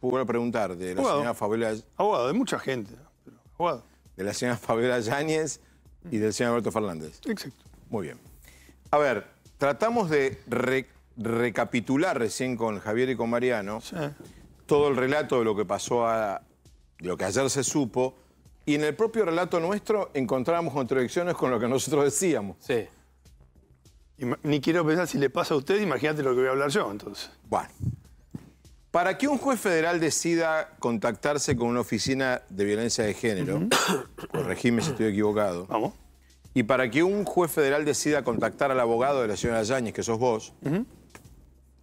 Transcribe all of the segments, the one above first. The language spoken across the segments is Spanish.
Puedo preguntar de la señora Fabiola... Abogado, de mucha gente. De la señora Fabiola Yáñez y del señor Alberto Fernández. Exacto. Muy bien. A ver, tratamos de recapitular recién con Javier y con Mariano todo el relato de lo que pasó, a, de lo que ayer se supo, y en el propio relato nuestro encontramos contradicciones con lo que nosotros decíamos. Sí. Ni quiero pensar si le pasa a usted, imagínate lo que voy a hablar yo entonces. Bueno. Para que un juez federal decida contactarse con una oficina de violencia de género, por si estoy equivocado. Vamos. Y para que un juez federal decida contactar al abogado de la señora Yáñez, que sos vos,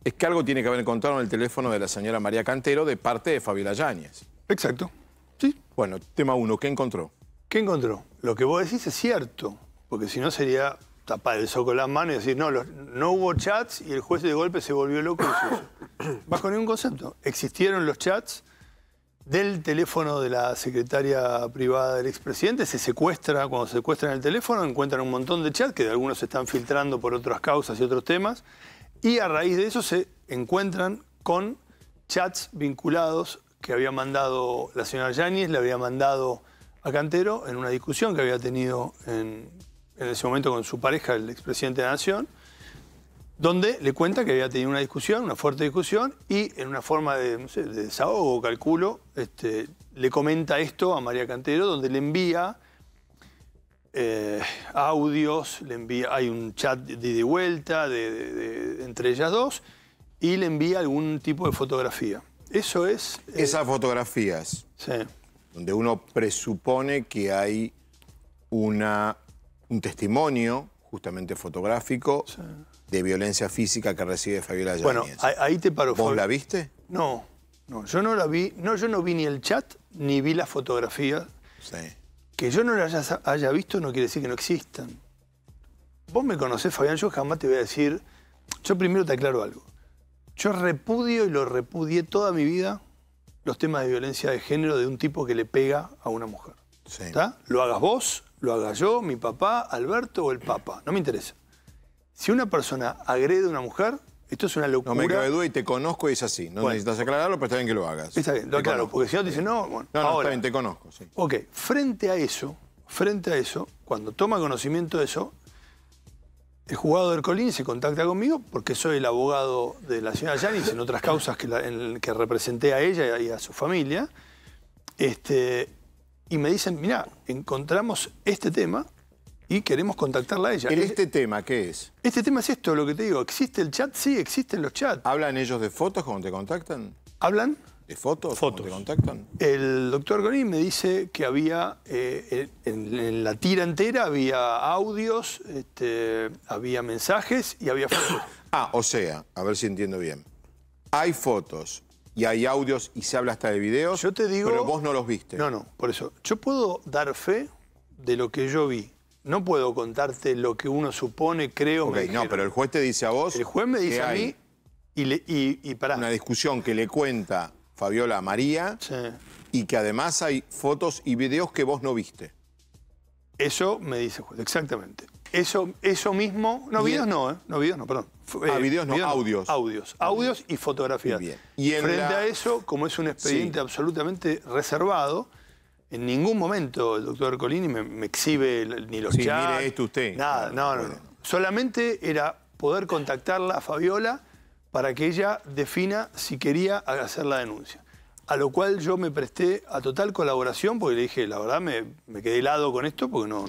es que algo tiene que haber encontrado en el teléfono de la señora María Cantero de parte de Fabiola Yáñez. Exacto. Sí. Bueno, tema uno, ¿qué encontró? ¿Qué encontró? Lo que vos decís es cierto, porque si no sería tapar el soco las manos y decir, no, no hubo chats y el juez de golpe se volvió loco. Y Bajo ningún concepto. Existieron los chats del teléfono de la secretaria privada del expresidente, se secuestra, cuando secuestran el teléfono encuentran un montón de chats que de algunos se están filtrando por otras causas y otros temas, y a raíz de eso se encuentran con chats vinculados que había mandado la señora Yáñez, le había mandado a Cantero en una discusión que había tenido en en ese momento con su pareja, el expresidente de la Nación, donde le cuenta que había tenido una discusión, una fuerte discusión, y en una forma de, de desahogo, calculo, este, le comenta esto a María Cantero, donde le envía eh, audios, le envía, hay un chat de, vuelta de, entre ellas dos, y le envía algún tipo de fotografía. Eso es... Eh, Esas fotografías, sí. donde uno presupone que hay una un testimonio, justamente fotográfico, de violencia física que recibe Fabiola Bueno, ahí te paro. ¿Vos la viste? No, no, yo no la vi, no, yo no vi ni el chat, ni vi las fotografías. Sí. Que yo no las haya, visto no quiere decir que no existan. Vos me conocés, Fabián, yo jamás te voy a decir... Yo primero te aclaro algo. Yo repudio y lo repudié toda mi vida los temas de violencia de género de un tipo que le pega a una mujer. está Lo hagas vos, lo haga yo, mi papá, Alberto o el Papa. No me interesa. Si una persona agrede a una mujer, esto es una locura. No me cabe duda y te conozco y es así. No necesitas aclararlo, pero está bien que lo hagas. Está bien, lo aclaro, porque si no te dicen no, bueno. No, no, está bien, te conozco, sí. Ok, frente a eso, frente a eso, cuando toma conocimiento de eso, el jugador del Colín se contacta conmigo porque soy el abogado de la señora Yanis en otras causas que, que representé a ella y a su familia. Este, y me dicen, mira encontramos este tema y queremos contactarla a ella. ¿El este tema qué es? Este tema es esto, lo que te digo. ¿Existe el chat? Sí, existen los chats. ¿Hablan ellos de fotos cuando te contactan? ¿Hablan? ¿De fotos? Fotos. ¿Te contactan? El doctor Gorín me dice que había, eh, en, la tira entera había audios, este, había mensajes y había fotos. ah, o sea, a ver si entiendo bien. Hay fotos, y hay audios y se habla hasta de videos. Yo te digo... Pero vos no los viste. No, no, por eso. Yo puedo dar fe de lo que yo vi. No puedo contarte lo que uno supone, creo. Ok, no, pero el juez te dice a vos... El juez me dice a mí y, le, Una discusión que le cuenta Fabiola María y que además hay fotos y videos que vos no viste. Eso me dice el juez, exactamente. Eso, eso mismo, no videos no, ¿eh? no videos no, perdón. Ah, eh, videos no, audios. Audios, audios y fotografías. Y Frente a eso, como es un expediente absolutamente reservado, en ningún momento el doctor Colini me, exhibe ni los sí, esto usted. Nada, no, no, Solamente era poder contactarla a Fabiola para que ella defina si quería hacer la denuncia. A lo cual yo me presté a total colaboración porque le dije, la verdad me, quedé helado con esto porque no,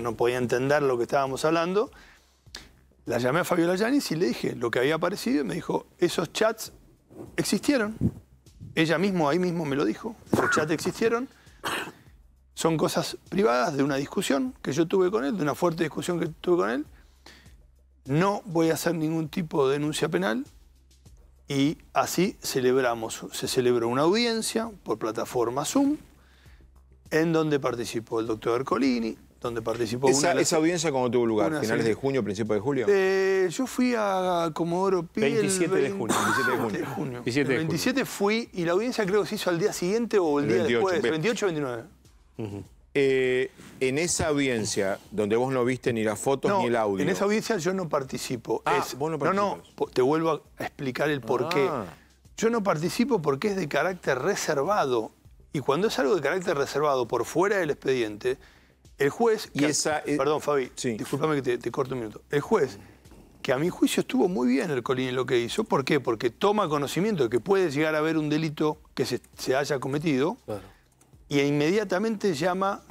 no podía entender lo que estábamos hablando. La llamé a Fabiola Yanis y le dije lo que había aparecido y me dijo, esos chats existieron. Ella mismo, ahí mismo me lo dijo, esos chats existieron. Son cosas privadas de una discusión que yo tuve con él, de una fuerte discusión que tuve con él. No voy a hacer ningún tipo de denuncia penal y así celebramos. Se celebró una audiencia por plataforma Zoom en donde participó el doctor Ercolini, donde participó esa, ¿Esa audiencia cómo tuvo lugar? ¿Finales de junio, principios de julio? Eh, yo fui a Comodoro Pi 27 de 27 de junio. 27 el 27 fui y la audiencia creo que se hizo al día siguiente o el, día después, 28 28 29. en esa audiencia, donde vos no viste ni las fotos ni el audio. en esa audiencia yo no participo. Ah, vos no No, no, te vuelvo a explicar el por ah. Yo no participo porque es de carácter reservado. Y cuando es algo de carácter reservado por fuera del expediente, el juez... esa, eh, perdón, Fabi, discúlpame que te, corto un minuto. El juez que a mi juicio estuvo muy bien el Colín en lo que hizo. ¿Por qué? Porque toma conocimiento de que puede llegar a haber un delito que se, haya cometido y e inmediatamente llama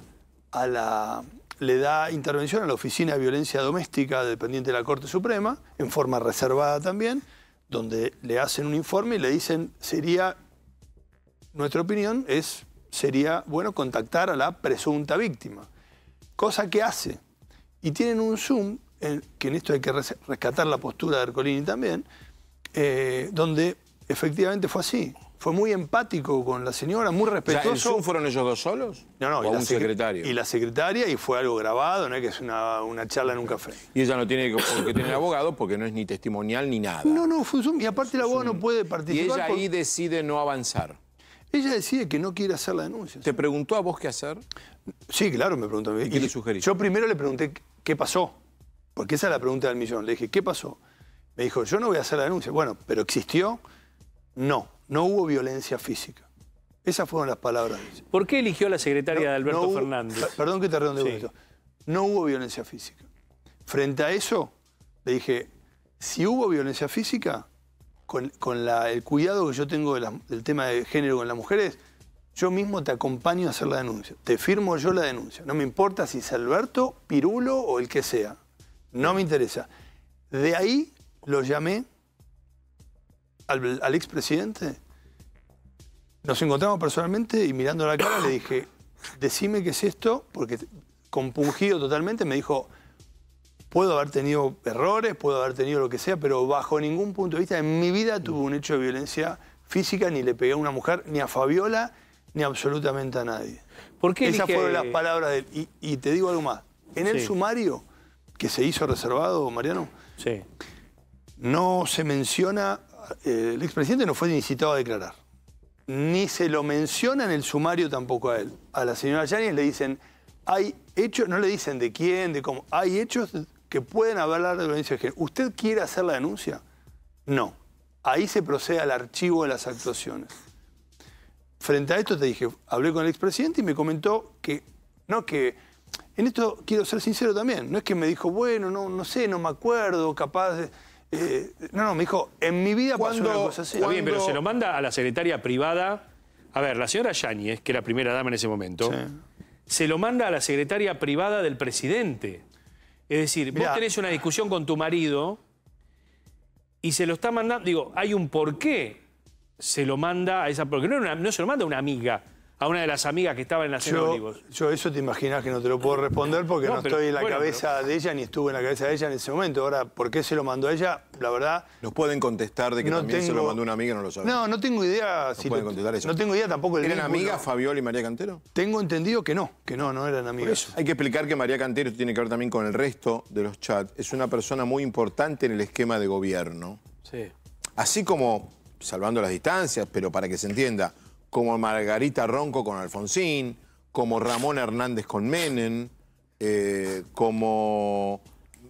a la... le da intervención a la Oficina de Violencia Doméstica dependiente de la Corte Suprema, en forma reservada también, donde le hacen un informe y le dicen, sería, nuestra opinión es, sería bueno contactar a la presunta víctima cosa que hace. Y tienen un Zoom, que en esto hay que rescatar la postura de Arcolini también, eh, donde efectivamente fue así. Fue muy empático con la señora, muy respetuoso. Zoom fueron ellos dos solos? No, no. ¿O y un secretario? Y la secretaria, y fue algo grabado, no es que es una, charla nunca un café. Y ella no tiene que tener abogado porque no es ni testimonial ni nada. No, no, fue un Zoom. Y aparte el abogado no puede participar. Y ella ahí decide no avanzar. Ella decide que no quiere hacer la denuncia. ¿Te preguntó a vos qué hacer? Sí, claro, me preguntó. ¿Y, qué le Yo primero le pregunté qué pasó, porque esa es la pregunta del millón. Le dije, ¿qué pasó? Me dijo, yo no voy a hacer la denuncia. Bueno, pero existió. No, no hubo violencia física. Esas fueron las palabras. ¿Por qué eligió a la secretaria de Alberto Fernández? Perdón que te redondeo No hubo violencia física. Frente a eso, le dije, si hubo violencia física, con, el cuidado que yo tengo del tema de género con las mujeres, yo mismo te acompaño a hacer la denuncia. Te firmo yo la denuncia. No me importa si es Alberto, Pirulo o el que sea. No me interesa. De ahí lo llamé al, expresidente. Nos encontramos personalmente y mirando a la cara le dije, decime qué es esto, porque compungido totalmente, me dijo, Puedo haber tenido errores, puedo haber tenido lo que sea, pero bajo ningún punto de vista en mi vida tuve un hecho de violencia física, ni le pegué a una mujer, ni a Fabiola, ni absolutamente a nadie. ¿Por qué Esas fueron las palabras de él. Y, te digo algo más. En el sumario que se hizo reservado, Mariano, no se menciona, eh, el expresidente no fue incitado a declarar. Ni se lo menciona en el sumario tampoco a él. A la señora Yáñez le dicen, hay hechos, no le dicen de quién, de cómo, hay hechos que pueden hablar de violencia de género. ¿Usted quiere hacer la denuncia? No. Ahí se procede al archivo de las actuaciones. Frente a esto te dije, hablé con el expresidente y me comentó que, no, que en esto quiero ser sincero también, no es que me dijo, bueno, no, no sé, no me acuerdo, capaz... De, eh, no, no, me dijo, en mi vida pasó una cosa así. Está bien, pero se lo manda a la secretaria privada. A ver, la señora Yáñez, que era primera dama en ese momento, se lo manda a la secretaria privada del presidente. Es decir, vos tenés una discusión con tu marido y se lo está mandando, digo, hay un porqué se lo manda a esa, porque no, no se lo manda a una amiga, a una de las amigas que estaba en la cena de Olivos. Yo eso te imaginas que no te lo puedo responder porque no, estoy en la cabeza de ella ni estuve en la cabeza de ella en ese momento. Ahora, ¿por qué se lo mandó a ella? La verdad... Nos pueden contestar de que también se lo mandó una amiga, no lo sabemos. No, no tengo idea. pueden contestar eso. No tengo idea tampoco. El ¿Eran amigas Fabiola y María Cantero? Tengo entendido que no, que no, no eran amigas. Hay que explicar que María Cantero, tiene que ver también con el resto de los chats, es una persona muy importante en el esquema de gobierno. Sí. Así como, salvando las distancias, pero para que se entienda como Margarita Ronco con Alfonsín, como Ramón Hernández con Menem, eh, como...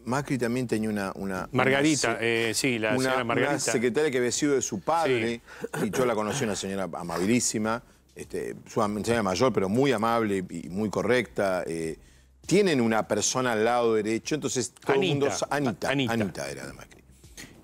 Macri también tenía una... una Margarita, eh, sí, la señora Margarita. secretaria que había sido de su padre, y yo la conocí, una señora amabilísima, este, su señora mayor, pero muy amable y muy correcta. Eh, tienen una persona al lado derecho, entonces todo el mundo... Anita, Anita, era de Macri.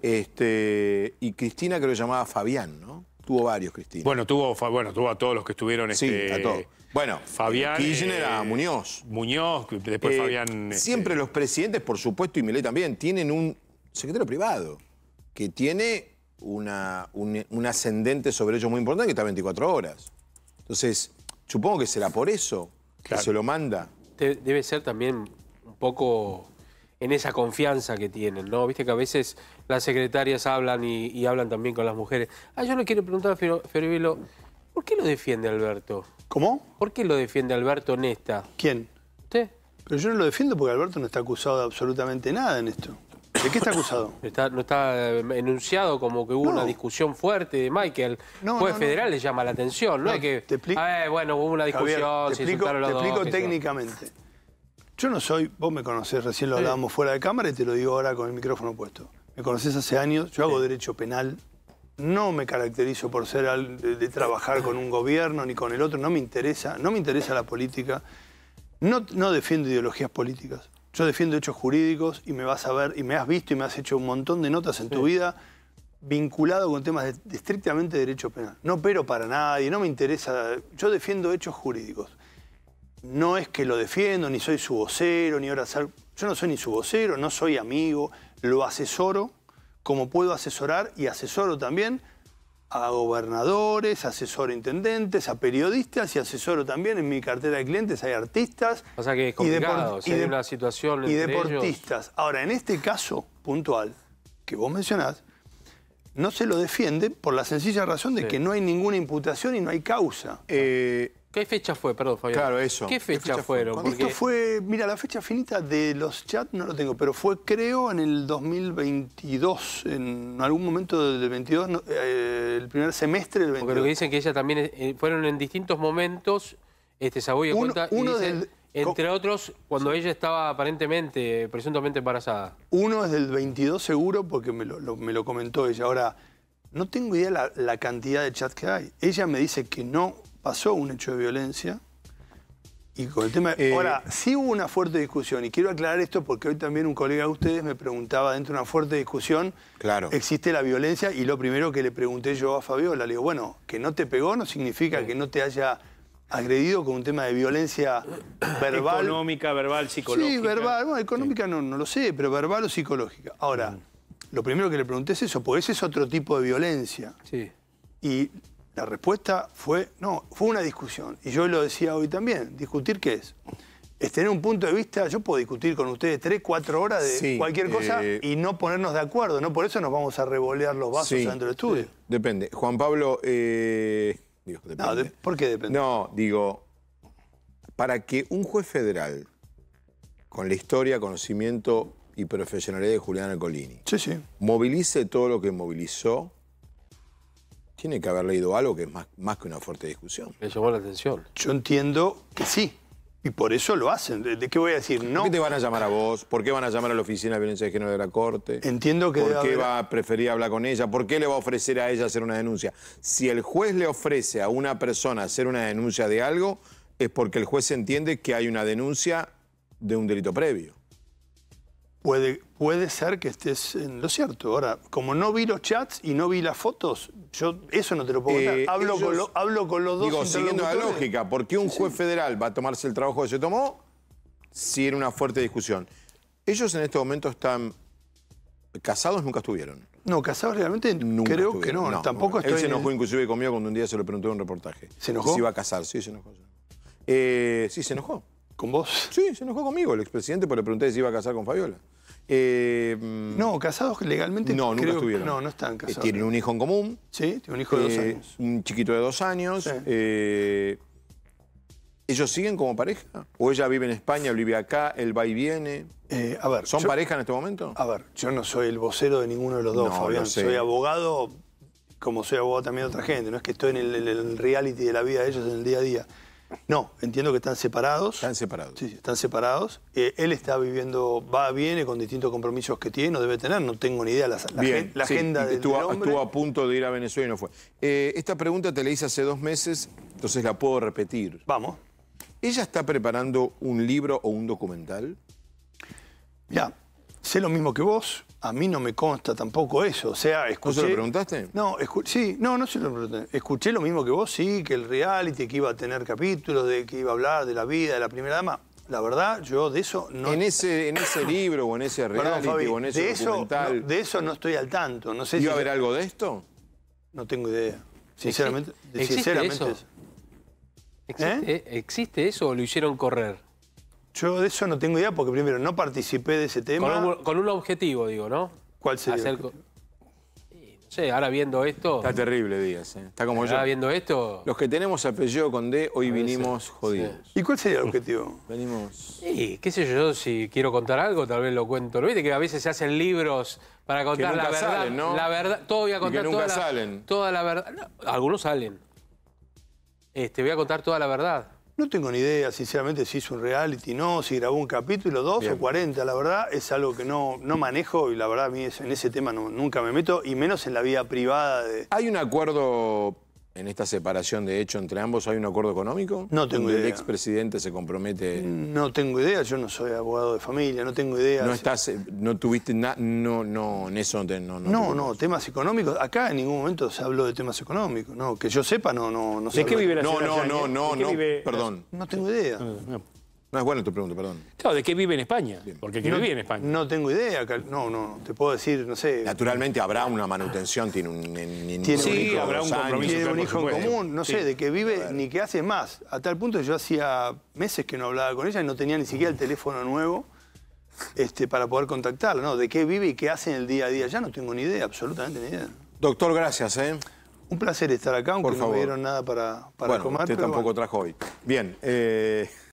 Este, y Cristina que lo llamaba Fabián, ¿no? Tuvo varios, Cristina. Bueno, tuvo, bueno, tuvo a todos los que estuvieron. Sí, este, a todos. Bueno, Fabián. Kirchner eh, Muñoz. Muñoz, después eh, Fabián. Siempre este, los presidentes, por supuesto, y Milei también, tienen un secretario privado que tiene una, un, ascendente sobre ellos muy importante que está 24 horas. Entonces, supongo que será por eso que se lo manda. Debe ser también un poco en esa confianza que tienen, ¿no? Viste que a veces las secretarias hablan y, hablan también con las mujeres. Ah, yo le quiero preguntar a ¿por qué lo defiende Alberto? ¿Cómo? ¿Por qué lo defiende Alberto en esta? ¿Quién? Usted. Pero yo no lo defiendo porque Alberto no está acusado de absolutamente nada en esto. ¿De qué está acusado? no está eh, enunciado como que hubo una discusión fuerte de Michael. No, juez federal le llama la atención, ¿no? que, te explico, ah, eh, bueno, hubo una discusión, se los te explico técnicamente. Yo no soy, vos me conocés, recién lo hablábamos fuera de cámara y te lo digo ahora con el micrófono puesto. Me conocés hace años, yo hago derecho penal, no me caracterizo por ser de, trabajar con un gobierno ni con el otro, no me interesa, no me interesa la política, no, no defiendo ideologías políticas, yo defiendo hechos jurídicos y me vas a ver, y me has visto y me has hecho un montón de notas en tu vida vinculado con temas de, de derecho penal. No pero para nadie, no me interesa, yo defiendo hechos jurídicos no es que lo defiendo, ni soy su vocero, ni ahora Yo no soy ni su vocero, no soy amigo, lo asesoro como puedo asesorar y asesoro también a gobernadores, asesoro intendentes, a periodistas y asesoro también en mi cartera de clientes hay artistas. O sea que es complicado, y, situación y deportistas. Ahora, en este caso puntual que vos mencionás, no se lo defiende por la sencilla razón de que no hay ninguna imputación y no hay causa. Ah. Eh, ¿Qué fecha fue, perdón, Fabián? Claro, eso. ¿Qué fecha, fueron? Esto fue, mira, la fecha finita de los chats no lo tengo, pero fue creo en el 2022, en algún momento del 22, eh, el primer semestre del 22. Porque lo que dicen que ella también, eh, fueron en distintos momentos, este, Saboya cuenta, y entre otros, cuando ella estaba aparentemente, presuntamente embarazada. Uno es del 22 seguro, porque me lo, comentó ella. Ahora, no tengo idea la, cantidad de chats que hay. Ella me dice que no pasó un hecho de violencia. Y con el tema. Eh, ahora, sí hubo una fuerte discusión, y quiero aclarar esto porque hoy también un colega de ustedes me preguntaba dentro de una fuerte discusión. Claro. Existe la violencia, y lo primero que le pregunté yo a Fabiola, le digo, bueno, que no te pegó no significa que no te haya agredido con un tema de violencia verbal. Económica, verbal, psicológica. Sí, verbal, bueno, económica No, no lo sé, pero verbal o psicológica. Ahora, lo primero que le pregunté es eso, porque ese es otro tipo de violencia. Sí. Y la respuesta fue, no, fue una discusión. Y yo lo decía hoy también, discutir qué es. Es tener un punto de vista, yo puedo discutir con ustedes tres, cuatro horas de cualquier cosa eh, y no ponernos de acuerdo, ¿no? Por eso nos vamos a revolear los vasos dentro del estudio. Eh, depende. Juan Pablo, eh... No, ¿por qué depende? No, digo, para que un juez federal, con la historia, conocimiento y profesionalidad de Julián Alcolini, sí, movilice todo lo que movilizó, tiene que haber leído algo que es más, más que una fuerte discusión. Me llamó la atención. Yo entiendo que sí, y por eso lo hacen. ¿De, qué voy a decir? No. ¿Por qué te van a llamar a vos? ¿Por qué van a llamar a la Oficina de Violencia de Género de la Corte? Entiendo que... ¿Por qué va a preferir hablar con ella? ¿Por qué le va a ofrecer a ella hacer una denuncia? Si el juez le ofrece a una persona hacer una denuncia de algo, es porque el juez entiende que hay una denuncia de un delito previo. Puede, ser que estés en lo cierto. Ahora, como no vi los chats y no vi las fotos, yo eso no te lo puedo eh, contar. hablo, con los dos. Digo, siguiendo la lógica, ¿por qué un juez federal va a tomarse el trabajo que se tomó si era una fuerte discusión? Ellos en este momento están casados, nunca estuvieron. No, casados realmente nunca creo que no. Tampoco Él se enojó inclusive conmigo cuando un día se lo preguntó en un reportaje. ¿Se enojó? Si iba a casar, sí, se enojó. Eh, sí, se enojó. ¿Con vos? Sí, se enojó conmigo el expresidente, por pues le pregunté si iba a casar con Fabiola. Eh, no, casados legalmente no, nunca estuvieron. No, no están eh, casados. tienen un hijo en común. Sí, tienen un hijo de dos eh, años. Un chiquito de dos años. ¿Ellos siguen como pareja? ¿O ella vive en España, vive acá, él va y viene? a ver, ¿Son pareja en este momento? A ver, yo no soy el vocero de ninguno de los dos, Fabián. Soy abogado, como soy abogado también de otra gente. No es que estoy en el reality de la vida de ellos en el día a día. No, entiendo que están separados. Están separados. Sí, están separados. Eh, él está viviendo, va, viene con distintos compromisos que tiene, no debe tener, no tengo ni idea la, la, agenda de estuvo, estuvo a punto de ir a Venezuela y no fue. Eh, esta pregunta te la hice hace dos meses, entonces la puedo repetir. Vamos. ¿Ella está preparando un libro o un documental? Ya, Sé lo mismo que vos, a mí no me consta tampoco eso. O sea, escuché. lo preguntaste? No, sí, no, no se lo pregunté. Escuché lo mismo que vos, sí, que el reality, que iba a tener capítulos, de que iba a hablar de la vida de la primera dama. La verdad, yo de eso no. En ese, en ese libro o en ese reality o en ese de documental... de eso no estoy al tanto. No sé ¿Iba a haber algo de esto? No tengo idea. Sinceramente, ¿Existe sinceramente ¿Eh? ¿Existe eso o lo hicieron correr? Yo de eso no tengo idea porque primero no participé de ese tema. Con un, objetivo, digo, ¿no? ¿Cuál sería? Sí, no sé, ahora viendo esto... Está terrible, Díaz. ¿eh? Está como yo. Ahora viendo esto... Los que tenemos apellido con D hoy vinimos jodidos. ¿Y cuál sería el objetivo? Venimos... Sí, qué sé yo, si quiero contar algo tal vez lo cuento. ¿Lo viste que a veces se hacen libros para contar que nunca la verdad? Salen, ¿no? La verdad, todo voy a contar. que nunca toda salen. La, toda la verdad. algunos salen. Este, voy a contar toda la verdad. No tengo ni idea, sinceramente, si hizo un reality, no, si grabó un capítulo, dos o cuarenta. La verdad es algo que no, no manejo y la verdad a mí es, en ese tema nunca me meto, y menos en la vida privada. De... Hay un acuerdo en esta separación de hecho entre ambos hay un acuerdo económico? No tengo idea. ¿El expresidente se compromete? No tengo idea, yo no soy abogado de familia, no tengo idea. ¿No estás, eh, no tuviste nada, no, no, en eso no No, no, no, temas económicos, acá en ningún momento se habló de temas económicos, no, que yo sepa no, no, no sé. ¿De qué vive la No, no, no, no, no, perdón. No tengo idea. No, es bueno tu pregunta, perdón. ¿de qué vive en España? Porque ¿qué no, vive en España? No tengo idea. No, no, te puedo decir, no sé. Naturalmente habrá una manutención, tiene un, tiene un hijo, habrá un compromiso. Tiene un hijo en común, no sé, de qué vive ni qué hace más. A tal punto que yo hacía meses que no hablaba con ella y no tenía ni siquiera el teléfono nuevo este, para poder contactarla, ¿no? De qué vive y qué hace en el día a día. Ya no tengo ni idea, absolutamente ni idea. Doctor, gracias, ¿eh? Un placer estar acá, aunque no me dieron nada para, para bueno, comer. Usted tampoco trajo hoy. Bien. Eh...